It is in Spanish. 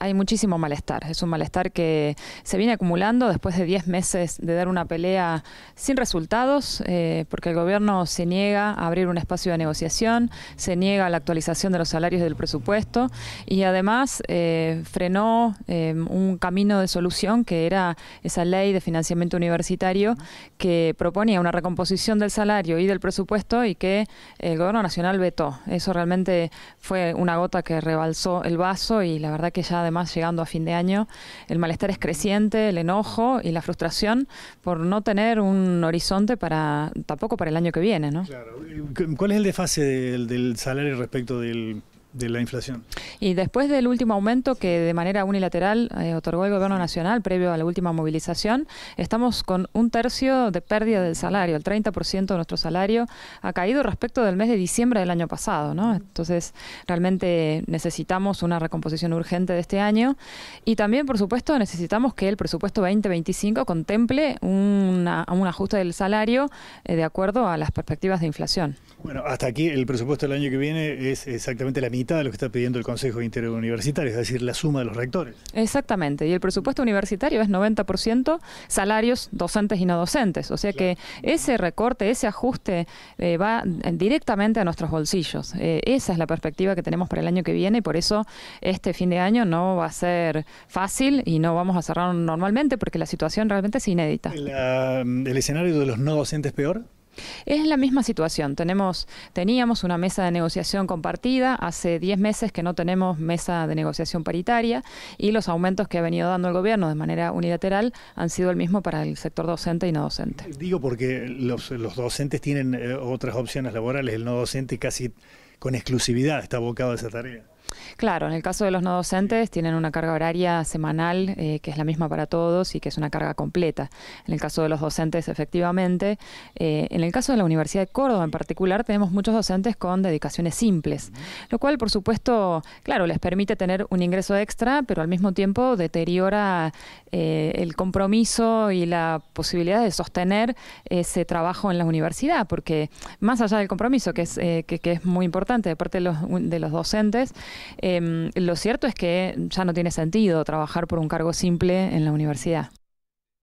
hay muchísimo malestar. Es un malestar que se viene acumulando después de 10 meses de dar una pelea sin resultados, eh, porque el gobierno se niega a abrir un espacio de negociación, se niega a la actualización de los salarios del presupuesto y además eh, frenó eh, un camino de solución que era esa ley de financiamiento universitario que proponía una recomposición del salario y del presupuesto y que el gobierno nacional vetó. Eso realmente fue una gota que rebalsó el vaso y la verdad que ya de más llegando a fin de año, el malestar es creciente, el enojo y la frustración por no tener un horizonte para tampoco para el año que viene. ¿no? ¿Cuál es el desfase del, del salario respecto del, de la inflación? Y después del último aumento que de manera unilateral eh, otorgó el Gobierno Nacional previo a la última movilización, estamos con un tercio de pérdida del salario. El 30% de nuestro salario ha caído respecto del mes de diciembre del año pasado. ¿no? Entonces, realmente necesitamos una recomposición urgente de este año. Y también, por supuesto, necesitamos que el presupuesto 2025 contemple un ajuste del salario eh, de acuerdo a las perspectivas de inflación. Bueno, hasta aquí el presupuesto del año que viene es exactamente la mitad de lo que está pidiendo el Consejo interior universitario es decir, la suma de los rectores. Exactamente, y el presupuesto universitario es 90% salarios docentes y no docentes, o sea que ese recorte, ese ajuste eh, va directamente a nuestros bolsillos. Eh, esa es la perspectiva que tenemos para el año que viene y por eso este fin de año no va a ser fácil y no vamos a cerrar normalmente porque la situación realmente es inédita. ¿El escenario de los no docentes peor? Es la misma situación. Tenemos, teníamos una mesa de negociación compartida, hace 10 meses que no tenemos mesa de negociación paritaria y los aumentos que ha venido dando el gobierno de manera unilateral han sido el mismo para el sector docente y no docente. Digo porque los docentes tienen eh, otras opciones laborales, el no docente casi con exclusividad está abocado a esa tarea. Claro, en el caso de los no docentes tienen una carga horaria semanal eh, que es la misma para todos y que es una carga completa. En el caso de los docentes, efectivamente, eh, en el caso de la Universidad de Córdoba en particular, tenemos muchos docentes con dedicaciones simples, lo cual, por supuesto, claro, les permite tener un ingreso extra, pero al mismo tiempo deteriora eh, el compromiso y la posibilidad de sostener ese trabajo en la universidad, porque más allá del compromiso, que es, que es muy importante, de parte de los, docentes. Em, lo cierto es que ya no tiene sentido trabajar por un cargo simple en la universidad.